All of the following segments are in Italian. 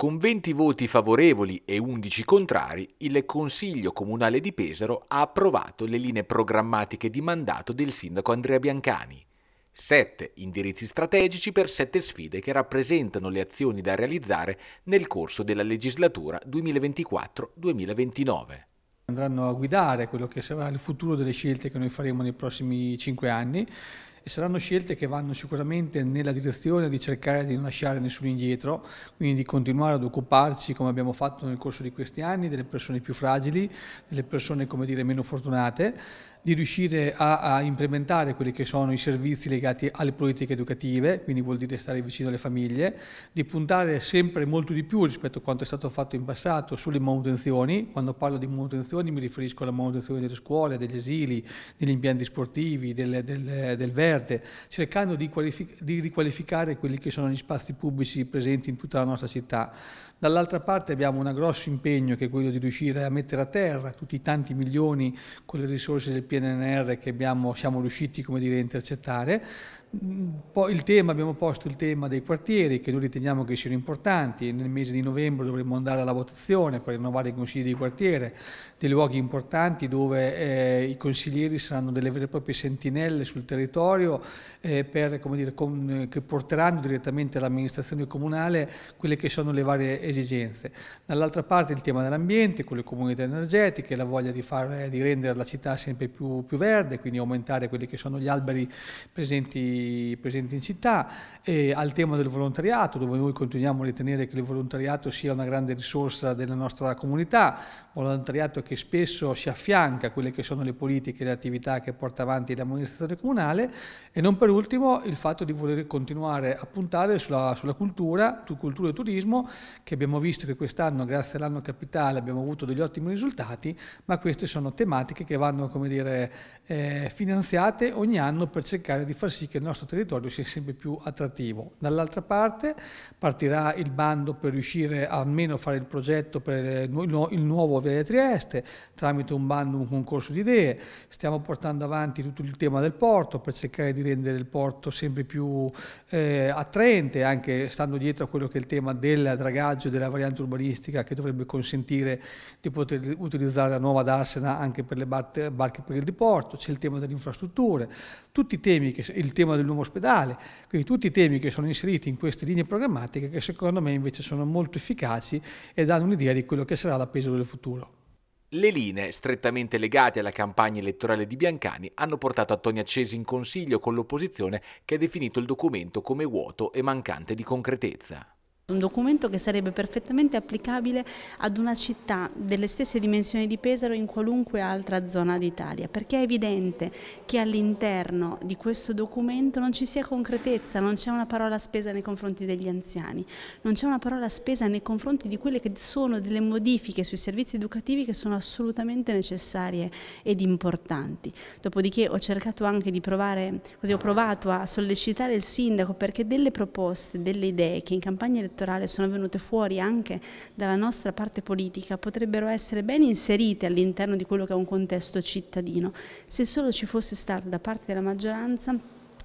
Con 20 voti favorevoli e 11 contrari, il Consiglio Comunale di Pesaro ha approvato le linee programmatiche di mandato del sindaco Andrea Biancani. Sette indirizzi strategici per sette sfide che rappresentano le azioni da realizzare nel corso della legislatura 2024-2029. Andranno a guidare quello che sarà il futuro delle scelte che noi faremo nei prossimi cinque anni e saranno scelte che vanno sicuramente nella direzione di cercare di non lasciare nessuno indietro, quindi di continuare ad occuparci, come abbiamo fatto nel corso di questi anni, delle persone più fragili, delle persone come dire, meno fortunate di riuscire a, a, implementare quelli che sono i servizi legati alle politiche educative, quindi vuol dire stare vicino alle famiglie, di puntare sempre molto di più rispetto a quanto è stato fatto in passato sulle manutenzioni, quando parlo di manutenzioni mi riferisco alla manutenzione delle scuole, degli asili, degli impianti sportivi, del, del, del verde, cercando di, di riqualificare quelli che sono gli spazi pubblici presenti in tutta la nostra città. Dall'altra parte abbiamo un grosso impegno che è quello di riuscire a mettere a terra tutti i tanti milioni con le risorse del PNR che abbiamo, siamo riusciti dire, a intercettare. Mm, poi il tema, abbiamo posto il tema dei quartieri che noi riteniamo che siano importanti. Nel mese di novembre dovremo andare alla votazione per rinnovare i consigli di quartiere, dei luoghi importanti dove eh, i consiglieri saranno delle vere e proprie sentinelle sul territorio eh, per, dire, con, eh, che porteranno direttamente all'amministrazione comunale quelle che sono le varie esigenze. Dall'altra parte il tema dell'ambiente, con le comunità energetiche, la voglia di, far, di rendere la città sempre più, più, verde, quindi aumentare quelli che sono gli alberi presenti, presenti in città, e al tema del volontariato, dove noi continuiamo a ritenere che il volontariato sia una grande risorsa della nostra comunità, volontariato che spesso si affianca a quelle che sono le politiche e le attività che porta avanti l'amministrazione comunale e non per ultimo il fatto di voler continuare a puntare sulla, sulla cultura, cultura e turismo che abbiamo visto che quest'anno, grazie all'anno capitale, abbiamo avuto degli ottimi risultati, ma queste sono tematiche che vanno come dire, eh, finanziate ogni anno per cercare di far sì che il nostro territorio sia sempre più attrattivo. Dall'altra parte partirà il bando per riuscire a almeno a fare il progetto per eh, il nuovo, il nuovo Viale Trieste tramite un bando, un concorso di idee. Stiamo portando avanti tutto il tema del porto per cercare di rendere il porto sempre più eh, attraente, anche stando dietro a quello che è il tema del dragaggio della variante urbanistica che dovrebbe consentire di poter utilizzare la nuova Darsena anche per le barche per il diporto, c'è il tema delle infrastrutture, che, il tema del nuovo ospedale, quindi tutti i temi che sono inseriti in queste linee programmatiche che secondo me invece sono molto efficaci e danno un'idea di quello che sarà la Pesaro del futuro. Le linee, strettamente legate alla campagna elettorale di Biancani, hanno portato a toni Accesi in consiglio con l'opposizione che ha definito il documento come vuoto e mancante di concretezza un documento che sarebbe perfettamente applicabile ad una città delle stesse dimensioni di Pesaro in qualunque altra zona d'Italia, perché è evidente che all'interno di questo documento non ci sia concretezza, non c'è una parola spesa nei confronti degli anziani, non c'è una parola spesa nei confronti di quelle che sono delle modifiche sui servizi educativi che sono assolutamente necessarie ed importanti. Dopodiché ho cercato anche di provare, così ho provato a sollecitare il sindaco perché delle proposte, delle idee che in campagna elettorale elettorale sono venute fuori anche dalla nostra parte politica potrebbero essere ben inserite all'interno di quello che è un contesto cittadino se solo ci fosse stata da parte della maggioranza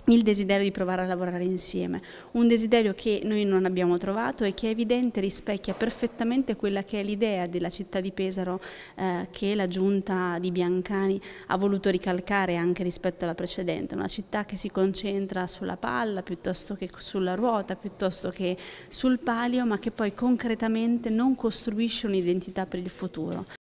il desiderio di provare a lavorare insieme, un desiderio che noi non abbiamo trovato e che è evidente rispecchia perfettamente quella che è l'idea della città di Pesaro eh, che la giunta di Biancani ha voluto ricalcare anche rispetto alla precedente, una città che si concentra sulla palla piuttosto che sulla ruota, piuttosto che sul palio, ma che poi concretamente non costruisce un'identità per il futuro.